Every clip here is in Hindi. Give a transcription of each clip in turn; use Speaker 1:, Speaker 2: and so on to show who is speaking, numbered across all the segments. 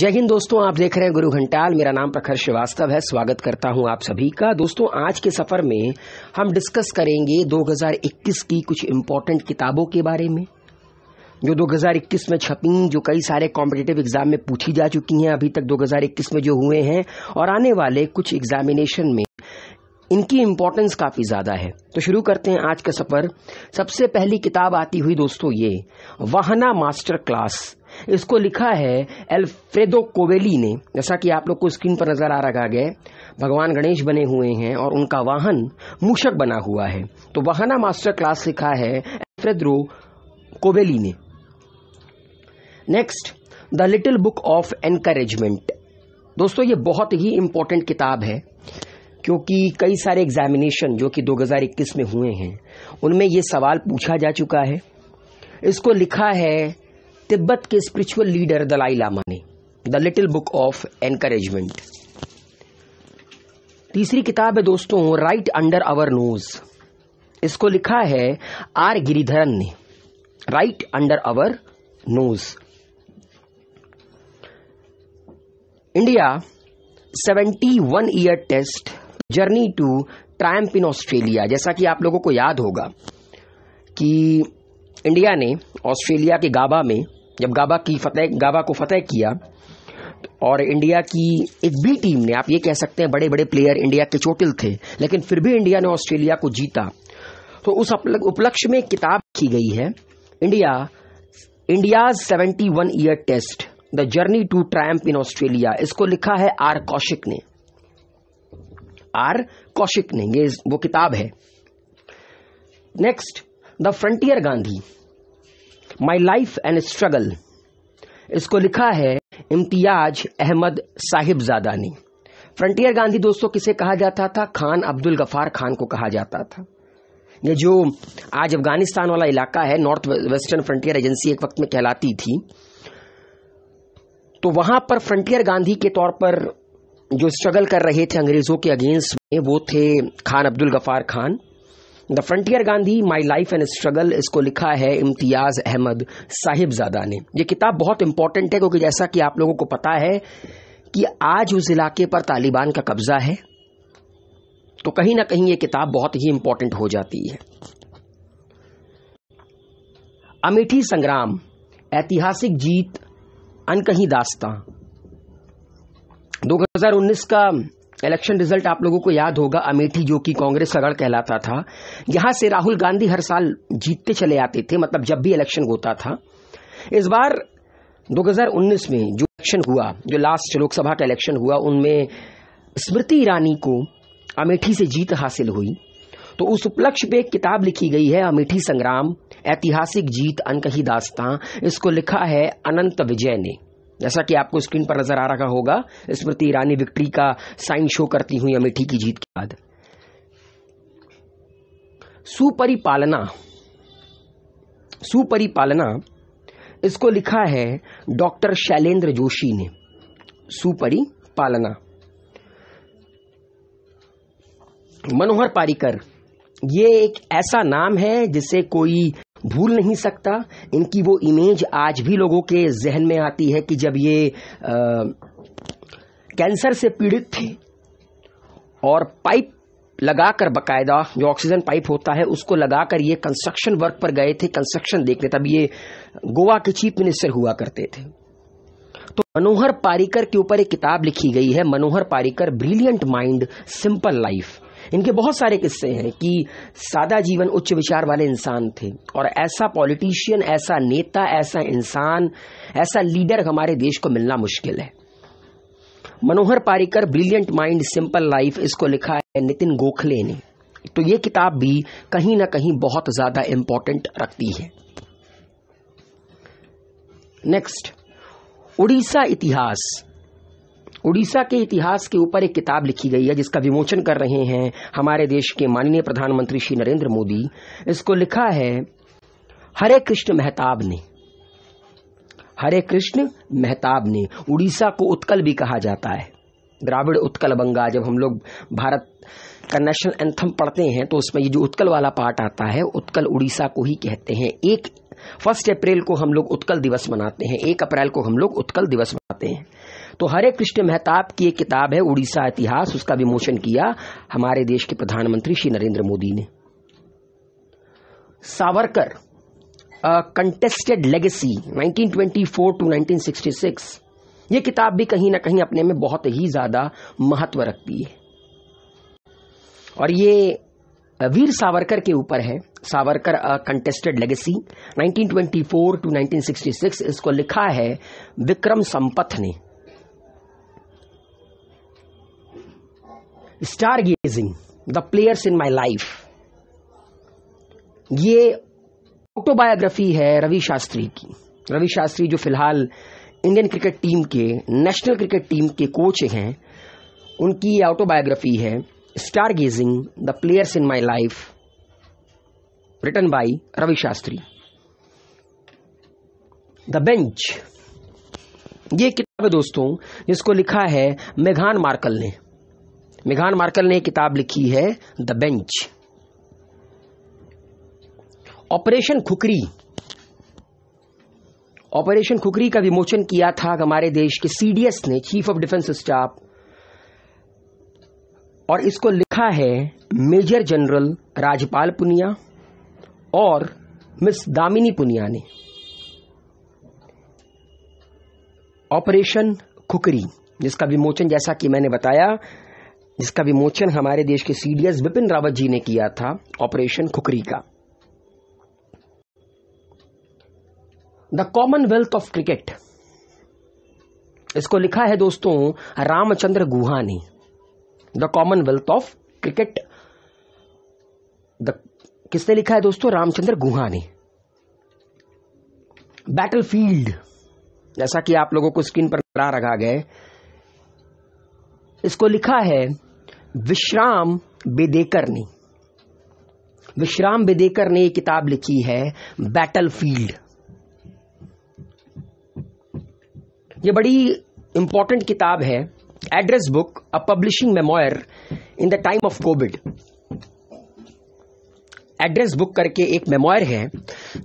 Speaker 1: जय हिंद दोस्तों आप देख रहे हैं गुरु घंटाल मेरा नाम प्रखर श्रीवास्तव है स्वागत करता हूं आप सभी का दोस्तों आज के सफर में हम डिस्कस करेंगे 2021 की कुछ इम्पोर्टेंट किताबों के बारे में जो 2021 में छपी जो कई सारे कॉम्पिटेटिव एग्जाम में पूछी जा चुकी हैं अभी तक 2021 में जो हुए हैं और आने वाले कुछ एग्जामिनेशन में इनकी इम्पोर्टेंस काफी ज्यादा है तो शुरू करते हैं आज का सफर सबसे पहली किताब आती हुई दोस्तों ये वाहना मास्टर क्लास इसको लिखा है एल्फ्रेडो कोवेली ने जैसा कि आप लोग को स्क्रीन पर नजर आ रहा है भगवान गणेश बने हुए हैं और उनका वाहन मूषक बना हुआ है तो वाहना मास्टर क्लास लिखा है एल्फ्रेडो कोवेली ने next the little book of encouragement दोस्तों ये बहुत ही इंपॉर्टेंट किताब है क्योंकि कई सारे एग्जामिनेशन जो कि 2021 में हुए हैं उनमें ये सवाल पूछा जा चुका है इसको लिखा है तिब्बत के स्पिरिचुअल लीडर दलाई लामा ने the little book of encouragement तीसरी किताब है दोस्तों राइट अंडर आवर नोज इसको लिखा है आर गिरिधरन ने right under our nose India 71 year test journey to triumph in Australia जैसा कि आप लोगों को याद होगा कि इंडिया ने ऑस्ट्रेलिया के गाबा में जब गाबा की फतेह गाबा को फतेह किया और इंडिया की एक भी टीम ने आप ये कह सकते हैं बड़े बड़े प्लेयर इंडिया के चोटिल थे लेकिन फिर भी इंडिया ने ऑस्ट्रेलिया को जीता तो उस उपलक्ष्य में किताब की गई है India India seventy one year test the journey to triumph in Australia इसको लिखा है आर कौशिक ने आर कौशिक ने ये वो किताब है next the frontier Gandhi my life and struggle इसको लिखा है इम्तियाज अहमद साहिबजादा ने फ्रंटियर गांधी दोस्तों किसे कहा जाता था खान अब्दुल गफार खान को कहा जाता था ये जो आज अफगानिस्तान वाला इलाका है नॉर्थ वेस्टर्न फ्रंटियर एजेंसी एक वक्त में कहलाती थी तो वहां पर फ्रंटियर गांधी के तौर पर जो स्ट्रगल कर रहे थे अंग्रेजों के अगेंस्ट में वो थे Khan Abdul Ghaffar Khan the frontier Gandhi my life and struggle इसको लिखा है इम्तियाज अहमद साहिबजादा ने यह किताब बहुत इंपॉर्टेंट है क्योंकि जैसा कि आप लोगों को पता है कि आज उस इलाके पर तालिबान का कब्जा है तो कहीं ना कहीं ये किताब बहुत ही इंपॉर्टेंट हो जाती है अमेठी संग्राम ऐतिहासिक जीत अनकहीं दास्तां 2019 का इलेक्शन रिजल्ट आप लोगों को याद होगा अमेठी जो कि कांग्रेस का गढ़ कहलाता था यहां से राहुल गांधी हर साल जीतते चले आते थे मतलब जब भी इलेक्शन होता था इस बार 2019 में जो इलेक्शन हुआ जो लास्ट लोकसभा का इलेक्शन हुआ उनमें स्मृति ईरानी को अमेठी से जीत हासिल हुई तो उस उपलक्ष्य पे एक किताब लिखी गई है अमेठी संग्राम ऐतिहासिक जीत अनकही दास्तां इसको लिखा है अनंत विजय ने जैसा कि आपको स्क्रीन पर नजर आ रहा होगा स्मृति ईरानी विक्ट्री का साइन शो करती हुई अमेठी की जीत के बाद सुपरिपालना सुपरिपालना इसको लिखा है डॉक्टर शैलेंद्र जोशी ने सुपरिपालना मनोहर पारिकर ये एक ऐसा नाम है जिसे कोई भूल नहीं सकता इनकी वो इमेज आज भी लोगों के जहन में आती है कि जब ये आ, कैंसर से पीड़ित थे और पाइप लगाकर बकायदा जो ऑक्सीजन पाइप होता है उसको लगाकर ये कंस्ट्रक्शन वर्क पर गए थे कंस्ट्रक्शन देखने तब ये गोवा के चीफ मिनिस्टर हुआ करते थे तो मनोहर पारिकर के ऊपर एक किताब लिखी गई है Manohar Parrikar brilliant mind simple life इनके बहुत सारे किस्से हैं कि सादा जीवन उच्च विचार वाले इंसान थे और ऐसा पॉलिटिशियन ऐसा नेता ऐसा इंसान ऐसा लीडर हमारे देश को मिलना मुश्किल है Manohar Parrikar brilliant mind simple life इसको लिखा है नितिन गोखले ने तो ये किताब भी कहीं ना कहीं बहुत ज्यादा इंपॉर्टेंट रखती है नेक्स्ट उड़ीसा इतिहास उड़ीसा के इतिहास के ऊपर एक किताब लिखी गई है जिसका विमोचन कर रहे हैं हमारे देश के माननीय प्रधानमंत्री श्री नरेंद्र मोदी इसको लिखा है हरे कृष्ण मेहताब ने हरे कृष्ण मेहताब ने उड़ीसा को उत्कल भी कहा जाता है द्राविड़ उत्कल बंगा जब हम लोग भारत का नेशनल एंथम पढ़ते हैं तो उसमें ये जो उत्कल वाला पार्ट आता है उत्कल उड़ीसा को ही कहते हैं एक फर्स्ट अप्रैल को हम लोग उत्कल दिवस मनाते हैं एक अप्रैल को हम लोग उत्कल दिवस मनाते हैं तो हरे कृष्ण मेहताब की एक किताब है उड़ीसा इतिहास उसका विमोचन किया हमारे देश के प्रधानमंत्री श्री नरेंद्र मोदी ने सावरकर कंटेस्टेड लेगेसी 1924 टू 1966 ये किताब भी कहीं ना कहीं अपने में बहुत ही ज्यादा महत्व रखती है और ये वीर सावरकर के ऊपर है सावरकर कंटेस्टेड लेगेसी 1924 टू 1966 इसको लिखा है विक्रम संपथ ने star gazing the players in my life ये ऑटोबायोग्राफी है रवि शास्त्री की रवि शास्त्री जो फिलहाल इंडियन क्रिकेट टीम के नेशनल क्रिकेट टीम के कोच हैं उनकी ये ऑटोबायोग्राफी है star gazing the players in my life written by Ravi Shastri the bench ये किताब है दोस्तों जिसको लिखा है मेघान मार्कल ने मेघान मार्कल ने किताब लिखी है the bench operation Khukri operation Khukri का विमोचन किया था हमारे देश के सीडीएस ने चीफ ऑफ डिफेंस स्टाफ और इसको लिखा है मेजर जनरल राजपाल पुनिया और मिस दामिनी पुनिया ने ऑपरेशन खुकरी जिसका विमोचन जैसा कि मैंने बताया जिसका विमोचन हमारे देश के सीडीएस विपिन रावत जी ने किया था ऑपरेशन खुकरी का द कॉमनवेल्थ ऑफ क्रिकेट इसको लिखा है दोस्तों रामचंद्र गुहा ने the commonwealth of cricket the किसने लिखा है दोस्तों रामचंद्र गुहा ने बैटल फील्ड जैसा कि आप लोगों को स्क्रीन पर करा रखा गया इसको लिखा है विश्राम बेदेकर ने विश्राम बेदेकर ने एक किताब लिखी है बैटल फील्ड ये बड़ी इंपॉर्टेंट किताब है address book a publishing memoir in the time of covid address book करके एक मेमोयर है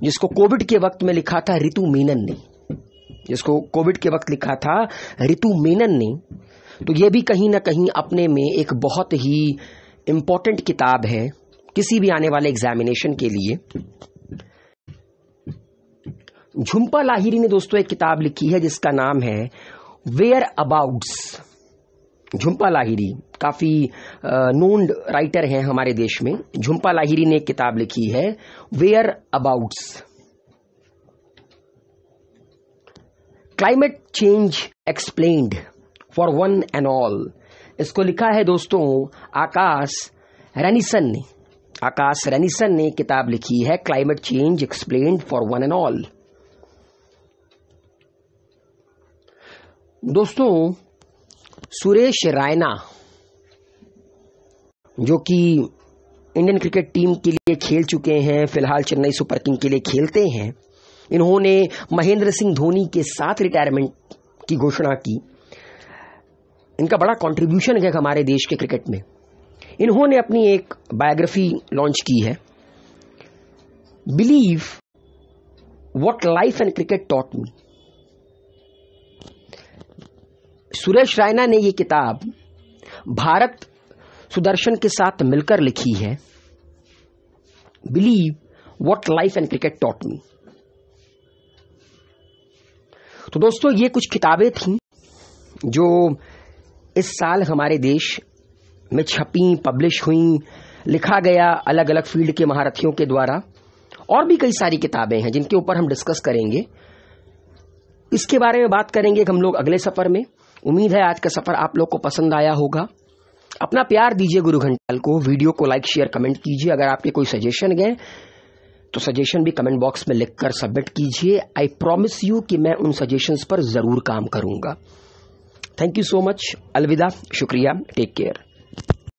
Speaker 1: जिसको कोविड के वक्त में लिखा था रितु मेनन ने जिसको कोविड के वक्त लिखा था रितु मेनन ने तो ये भी कहीं ना कहीं अपने में एक बहुत ही इंपॉर्टेंट किताब है किसी भी आने वाले एग्जामिनेशन के लिए झुम्पा लाहिरी ने दोस्तों एक किताब लिखी है जिसका नाम है वेयर अबाउट्स झुम्पा लाहिरी काफी नोन्ड राइटर हैं हमारे देश में झुम्पा लाहिरी ने एक किताब लिखी है whereabouts climate change explained for one and all इसको लिखा है दोस्तों आकाश रेनिसन ने आकाश रेनिसन ने किताब लिखी है climate change explain for one and all दोस्तों सुरेश रायना जो कि इंडियन क्रिकेट टीम के लिए खेल चुके हैं फिलहाल चेन्नई सुपर किंग के लिए खेलते हैं इन्होंने महेंद्र सिंह धोनी के साथ रिटायरमेंट की घोषणा की इनका बड़ा कॉन्ट्रीब्यूशन है हमारे देश के क्रिकेट में इन्होंने अपनी एक बायोग्राफी लॉन्च की है believe what life and cricket taught me Suresh Raina ने यह किताब भारत सुदर्शन के साथ मिलकर लिखी है believe what life and cricket taught me तो दोस्तों ये कुछ किताबें थीं जो इस साल हमारे देश में छपी पब्लिश हुई लिखा गया अलग अलग फील्ड के महारथियों के द्वारा और भी कई सारी किताबें हैं जिनके ऊपर हम डिस्कस करेंगे इसके बारे में बात करेंगे हम लोग अगले सफर में उम्मीद है आज का सफर आप लोग को पसंद आया होगा अपना प्यार दीजिए गुरु घंटाल को वीडियो को लाइक शेयर कमेंट कीजिए अगर आपके कोई सजेशन गए तो सजेशन भी कमेंट बॉक्स में लिखकर सबमिट कीजिए आई प्रोमिस यू कि मैं उन सजेशंस पर जरूर काम करूंगा थैंक यू सो मच अलविदा शुक्रिया टेक केयर